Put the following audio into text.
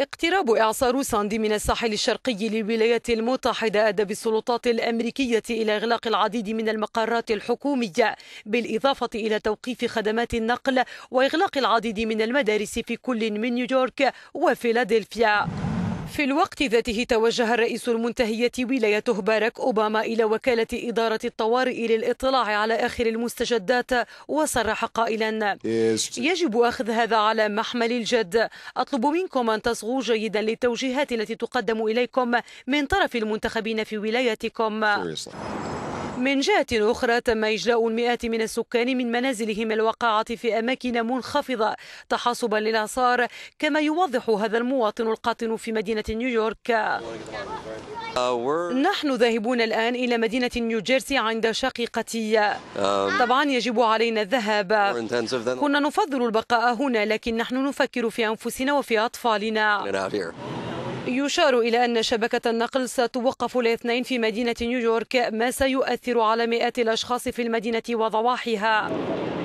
اقتراب إعصار ساندي من الساحل الشرقي للولايات المتحدة أدى بالسلطات الأمريكية إلى إغلاق العديد من المقرات الحكومية بالإضافة إلى توقيف خدمات النقل وإغلاق العديد من المدارس في كل من نيويورك وفيلادلفيا في الوقت ذاته توجه الرئيس المنتهية ولايته باراك أوباما إلى وكالة إدارة الطوارئ للإطلاع على آخر المستجدات وصرح قائلا يجب أخذ هذا على محمل الجد أطلب منكم أن تصغوا جيدا للتوجيهات التي تقدم إليكم من طرف المنتخبين في ولايتكم من جهة أخرى تم إجلاء المئات من السكان من منازلهم الواقعة في أماكن منخفضة تحاصبا للأعصار كما يوضح هذا المواطن القاطن في مدينة نيويورك نحن ذاهبون الآن إلى مدينة نيوجيرسي عند شقيقتي طبعا يجب علينا الذهاب كنا نفضل البقاء هنا لكن نحن نفكر في أنفسنا وفي أطفالنا يشار إلى أن شبكة النقل ستوقف الاثنين في مدينة نيويورك ما سيؤثر على مئات الأشخاص في المدينة وضواحيها